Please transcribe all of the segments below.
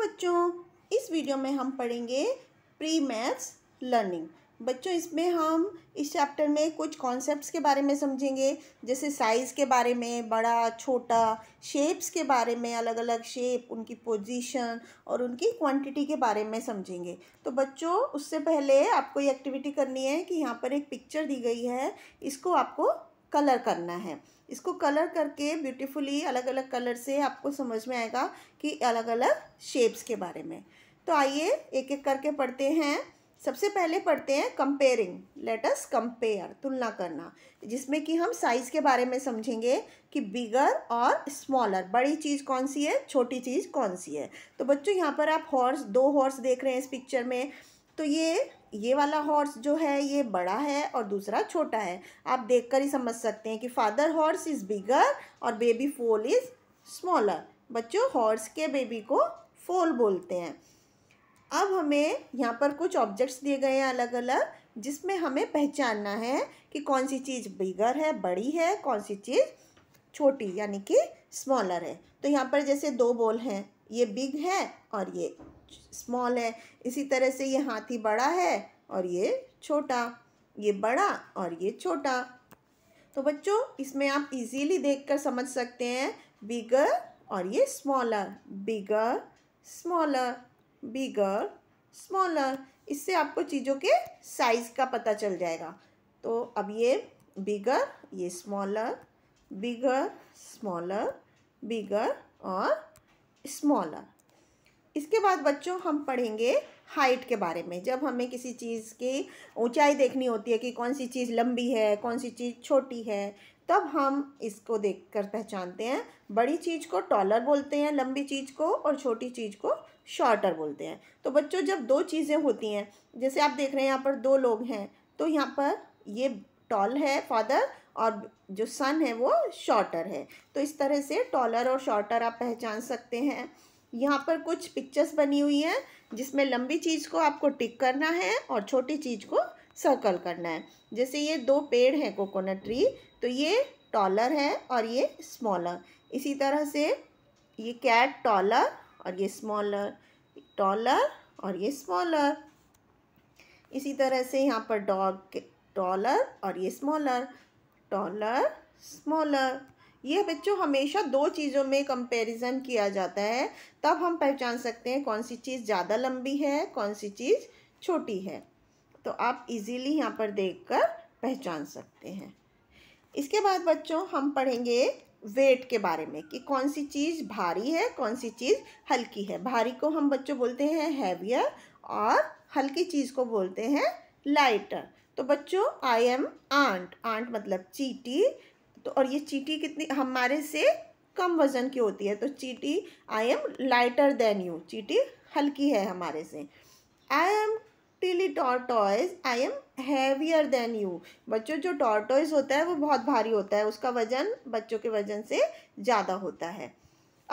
बच्चों इस वीडियो में हम पढ़ेंगे प्री मैथ्स लर्निंग बच्चों इसमें हम इस चैप्टर में कुछ कॉन्सेप्ट्स के बारे में समझेंगे जैसे साइज़ के बारे में बड़ा छोटा शेप्स के बारे में अलग अलग शेप उनकी पोजीशन और उनकी क्वांटिटी के बारे में समझेंगे तो बच्चों उससे पहले आपको ये एक्टिविटी करनी है कि यहाँ पर एक पिक्चर दी गई है इसको आपको कलर करना है इसको कलर करके ब्यूटीफुली अलग अलग कलर से आपको समझ में आएगा कि अलग अलग शेप्स के बारे में तो आइए एक एक करके पढ़ते हैं सबसे पहले पढ़ते हैं कंपेयरिंग लेटस कंपेयर तुलना करना जिसमें कि हम साइज़ के बारे में समझेंगे कि बिगर और स्मॉलर बड़ी चीज़ कौन सी है छोटी चीज़ कौन सी है तो बच्चों यहाँ पर आप हॉर्स दो हॉर्स देख रहे हैं इस पिक्चर में तो ये ये वाला हॉर्स जो है ये बड़ा है और दूसरा छोटा है आप देखकर ही समझ सकते हैं कि फादर हॉर्स इज़ बिगर और बेबी फोल इज़ स्मॉलर बच्चों हॉर्स के बेबी को फोल बोलते हैं अब हमें यहाँ पर कुछ ऑब्जेक्ट्स दिए गए हैं अलग अलग जिसमें हमें पहचानना है कि कौन सी चीज़ बिगर है बड़ी है कौन सी चीज़ छोटी यानी कि स्मॉलर है तो यहाँ पर जैसे दो बॉल हैं ये बिग है और ये स्मॉल है इसी तरह से ये हाथी बड़ा है और ये छोटा ये बड़ा और ये छोटा तो बच्चों इसमें आप इजीली देखकर समझ सकते हैं बिगर और ये smaller bigger smaller bigger smaller इससे आपको चीज़ों के साइज़ का पता चल जाएगा तो अब ये बिगर ये स्मॉलर बिगर स्मॉलर बिगर और स्मॉलर इसके बाद बच्चों हम पढ़ेंगे हाइट के बारे में जब हमें किसी चीज़ की ऊंचाई देखनी होती है कि कौन सी चीज़ लंबी है कौन सी चीज़ छोटी है तब हम इसको देखकर पहचानते हैं बड़ी चीज़ को टॉलर बोलते हैं लंबी चीज़ को और छोटी चीज़ को शॉर्टर बोलते हैं तो बच्चों जब दो चीज़ें होती हैं जैसे आप देख रहे हैं यहाँ पर दो लोग हैं तो यहाँ पर ये टॉल है फादर और जो सन है वो शॉर्टर है तो इस तरह से टॉलर और शॉर्टर आप पहचान सकते हैं यहाँ पर कुछ पिक्चर्स बनी हुई हैं जिसमें लंबी चीज़ को आपको टिक करना है और छोटी चीज़ को सर्कल करना है जैसे ये दो पेड़ हैं कोकोनट ट्री तो ये टॉलर है और ये स्मॉलर इसी तरह से ये कैट टॉलर और ये स्मॉलर टॉलर और ये स्मॉलर इसी तरह से यहाँ पर डॉग टॉलर और ये स्मॉलर टॉलर स्मॉलर ये बच्चों हमेशा दो चीज़ों में कंपैरिजन किया जाता है तब हम पहचान सकते हैं कौन सी चीज़ ज़्यादा लंबी है कौन सी चीज़ छोटी है तो आप इजीली यहाँ पर देखकर पहचान सकते हैं इसके बाद बच्चों हम पढ़ेंगे वेट के बारे में कि कौन सी चीज़ भारी है कौन सी चीज़ हल्की है भारी को हम बच्चों बोलते हैं हैवियर और हल्की चीज़ को बोलते हैं लाइटर तो बच्चों आई एम आंट आंट मतलब चीटी तो और ये चीटी कितनी हमारे से कम वज़न की होती है तो चीटी I am lighter than you चीटी हल्की है हमारे से आई एम टिली tortoise I am heavier than you बच्चों जो टॉर्टॉयज होता है वो बहुत भारी होता है उसका वज़न बच्चों के वज़न से ज़्यादा होता है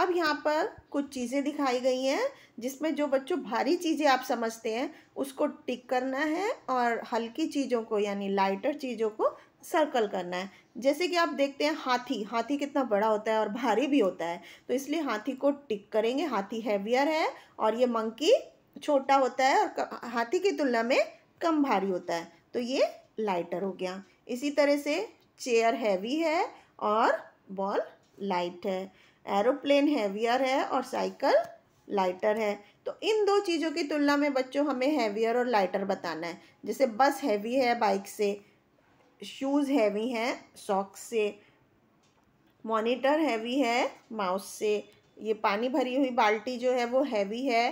अब यहाँ पर कुछ चीज़ें दिखाई गई हैं जिसमें जो बच्चों भारी चीज़ें आप समझते हैं उसको टिक करना है और हल्की चीज़ों को यानी लाइटर चीज़ों को सर्कल करना है जैसे कि आप देखते हैं हाथी हाथी कितना बड़ा होता है और भारी भी होता है तो इसलिए हाथी को टिक करेंगे हाथी हैवियर है और ये मंकी छोटा होता है और हाथी की तुलना में कम भारी होता है तो ये लाइटर हो गया इसी तरह से चेयर हैवी है और बॉल लाइट है एरोप्लेन हैवियर है और साइकिल लाइटर है तो इन दो चीज़ों की तुलना में बच्चों हमें हैवियर और लाइटर बताना है जैसे बस हैवी है बाइक से शूज़ हैवी हैं सॉक्स से मॉनिटर हैवी है माउस से ये पानी भरी हुई बाल्टी जो है वो हैवी है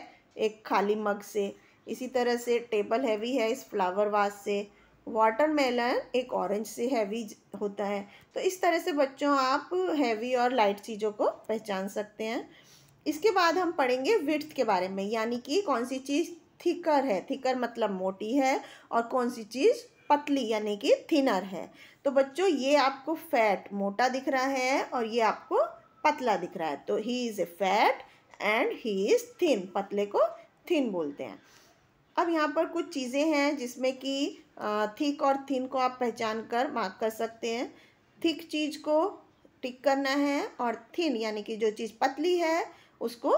एक खाली मग से इसी तरह से टेबल हैवी है इस फ्लावर वास से वाटरमेलन एक ऑरेंज से हैवी होता है तो इस तरह से बच्चों आप हैवी और लाइट चीज़ों को पहचान सकते हैं इसके बाद हम पढ़ेंगे विर्थ के बारे में यानी कि कौन सी चीज़ थिकर है थिकर मतलब मोटी है और कौन सी चीज़ पतली यानी कि थिनर है तो बच्चों ये आपको फैट मोटा दिख रहा है और ये आपको पतला दिख रहा है तो he is a fat and he is thin पतले को थिन बोलते हैं अब यहाँ पर कुछ चीज़ें हैं जिसमें कि थिक और थिन को आप पहचान कर मार्क कर सकते हैं थिक चीज़ को टिक करना है और थिन यानी कि जो चीज़ पतली है उसको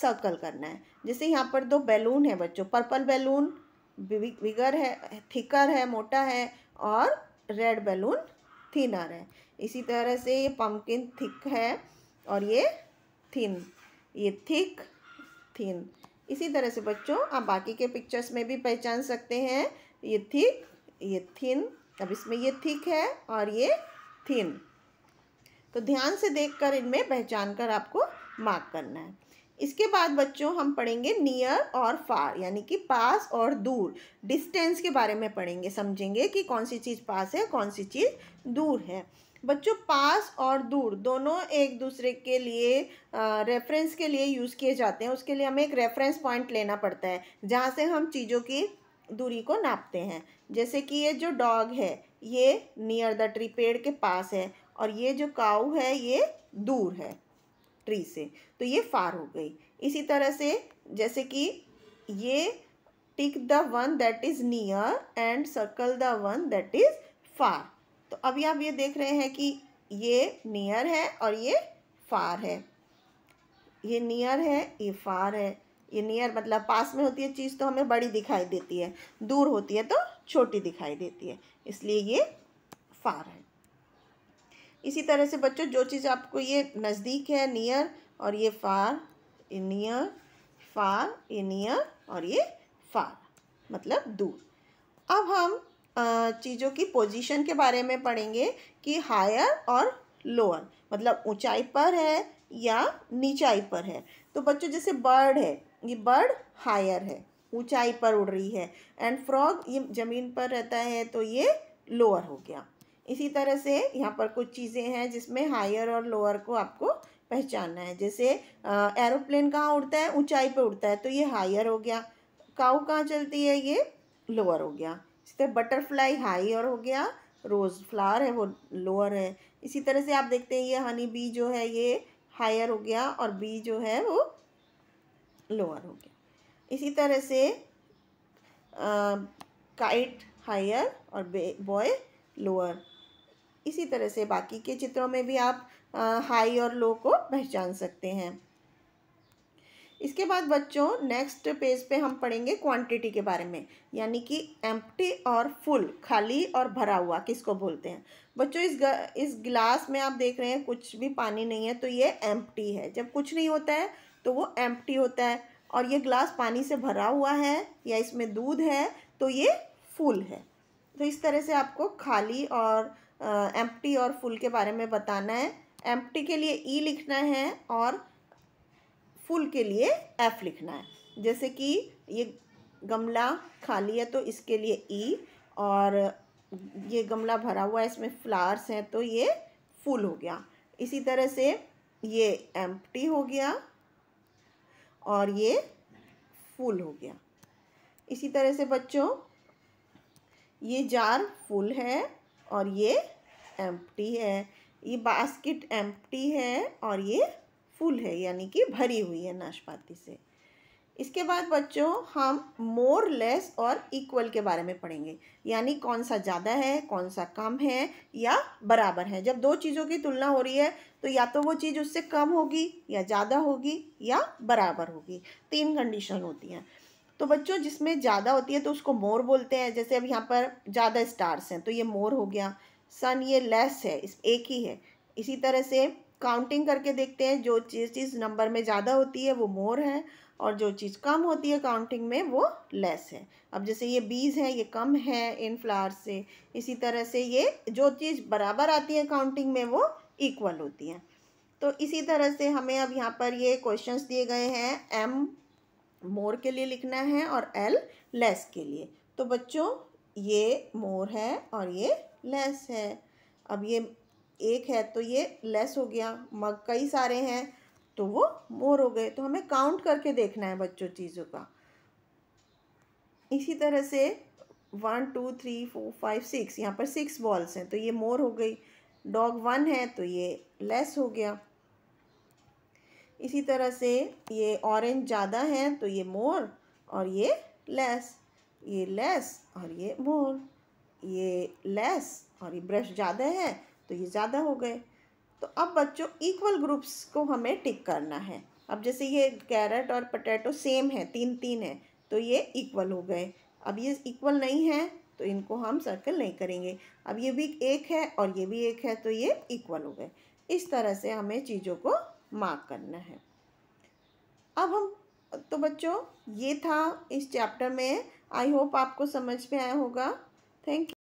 सर्कल करना है जैसे यहाँ पर दो बैलून है बच्चों पर्पल बैलून बिगर है थिकर है मोटा है और रेड बैलून थिनर है इसी तरह से ये पम्पकिन थिक है और ये थिन ये थिक थिन इसी तरह से बच्चों आप बाकी के पिक्चर्स में भी पहचान सकते हैं ये थिक ये थिन अब इसमें ये थिक है और ये थिन तो ध्यान से देखकर इनमें पहचान कर आपको मार्क करना है इसके बाद बच्चों हम पढ़ेंगे नियर और फार यानी कि पास और दूर डिस्टेंस के बारे में पढ़ेंगे समझेंगे कि कौन सी चीज़ पास है कौन सी चीज़ दूर है बच्चों पास और दूर दोनों एक दूसरे के लिए रेफरेंस के लिए यूज़ किए जाते हैं उसके लिए हमें एक रेफरेंस पॉइंट लेना पड़ता है जहाँ से हम चीज़ों की दूरी को नापते हैं जैसे कि ये जो डॉग है ये नियर द ट्री पेड़ के पास है और ये जो काऊ है ये दूर है ट्री से तो ये फार हो गई इसी तरह से जैसे कि ये tick the one that is near and circle the one that is far तो अभी आप ये देख रहे हैं कि ये नियर है और ये फार है ये नियर है ये फार है ये नियर मतलब पास में होती है चीज़ तो हमें बड़ी दिखाई देती है दूर होती है तो छोटी दिखाई देती है इसलिए ये फार है इसी तरह से बच्चों जो चीज़ आपको ये नज़दीक है नियर और ये फार ये नियर फार ये नियर और ये फार मतलब दूर अब हम चीज़ों की पोजीशन के बारे में पढ़ेंगे कि हायर और लोअर मतलब ऊंचाई पर है या नीचाई पर है तो बच्चों जैसे बर्ड है ये बर्ड हायर है ऊंचाई पर उड़ रही है एंड फ्रॉग ये ज़मीन पर रहता है तो ये लोअर हो गया इसी तरह से यहाँ पर कुछ चीज़ें हैं जिसमें हायर और लोअर को आपको पहचानना है जैसे एरोप्लेन कहाँ उड़ता है ऊंचाई पे उड़ता है तो ये हायर हो गया काऊ कहाँ चलती है ये लोअर हो गया इसी तरह बटरफ्लाई हायर हो गया रोज़ फ्लावर है वो लोअर है इसी तरह से आप देखते हैं ये हनी बी जो है ये हायर हो गया और बी जो है वो लोअर हो गया इसी तरह से आ, काइट हायर और बॉय लोअर इसी तरह से बाकी के चित्रों में भी आप हाई और लो को पहचान सकते हैं इसके बाद बच्चों नेक्स्ट पेज पे हम पढ़ेंगे क्वांटिटी के बारे में यानी कि एम्प्टी और फुल खाली और भरा हुआ किसको बोलते हैं बच्चों इस ग, इस गिलास में आप देख रहे हैं कुछ भी पानी नहीं है तो ये एम्प्टी है जब कुछ नहीं होता है तो वो एम्प्टी होता है और ये गिलास पानी से भरा हुआ है या इसमें दूध है तो ये फुल है तो इस तरह से आपको खाली और एम्प्टी और फुल के बारे में बताना है एम्प्टी के लिए ई लिखना है और फुल के लिए एफ लिखना है जैसे कि ये गमला खाली है तो इसके लिए ई और ये गमला भरा हुआ है इसमें फ्लावर्स हैं तो ये फुल हो गया इसी तरह से ये एम्प्टी हो गया और ये फुल हो गया इसी तरह से बच्चों ये जार फुल है और ये एम्प्टी है ये बास्केट एम्प्टी है और ये फुल है यानी कि भरी हुई है नाशपाती से इसके बाद बच्चों हम मोर लेस और इक्वल के बारे में पढ़ेंगे यानी कौन सा ज़्यादा है कौन सा कम है या बराबर है जब दो चीज़ों की तुलना हो रही है तो या तो वो चीज़ उससे कम होगी या ज़्यादा होगी या बराबर होगी तीन कंडीशन होती हैं तो बच्चों जिसमें ज़्यादा होती है तो उसको मोर बोलते हैं जैसे अब यहाँ पर ज़्यादा स्टार्स हैं तो ये मोर हो गया सन ये लेस है इस एक ही है इसी तरह से काउंटिंग करके देखते हैं जो चीज़ चीज़ नंबर में ज़्यादा होती है वो मोर है और जो चीज़ कम होती है काउंटिंग में वो लेस है अब जैसे ये बीज है ये कम है इन फ्लावर्स से इसी तरह से ये जो चीज़ बराबर आती है काउंटिंग में वो इक्वल होती है तो इसी तरह से हमें अब यहाँ पर ये क्वेश्चंस दिए गए हैं एम मोर के लिए लिखना है और एल लेस के लिए तो बच्चों ये मोर है और ये लेस है अब ये एक है तो ये लेस हो गया मग कई सारे हैं तो वो मोर हो गए तो हमें काउंट करके देखना है बच्चों चीज़ों का इसी तरह से one two three four five six यहाँ पर सिक्स बॉल्स हैं तो ये मोर हो गई डॉग वन है तो ये लेस हो गया इसी तरह से ये ऑरेंज ज़्यादा है तो ये मोर और ये लेस ये लेस और ये मोर ये लेस और ये ब्रश ज़्यादा है तो ये ज़्यादा हो गए तो अब बच्चों इक्वल ग्रुप्स को हमें टिक करना है अब जैसे ये कैरेट और पटेटो सेम है तीन तीन है तो ये इक्वल हो गए अब ये इक्वल नहीं है तो इनको हम सर्कल नहीं करेंगे अब ये भी एक है और ये भी एक है तो ये इक्वल हो गए इस तरह से हमें चीज़ों को मार्क करना है अब हम तो बच्चों ये था इस चैप्टर में आई होप आपको समझ में आया होगा थैंक यू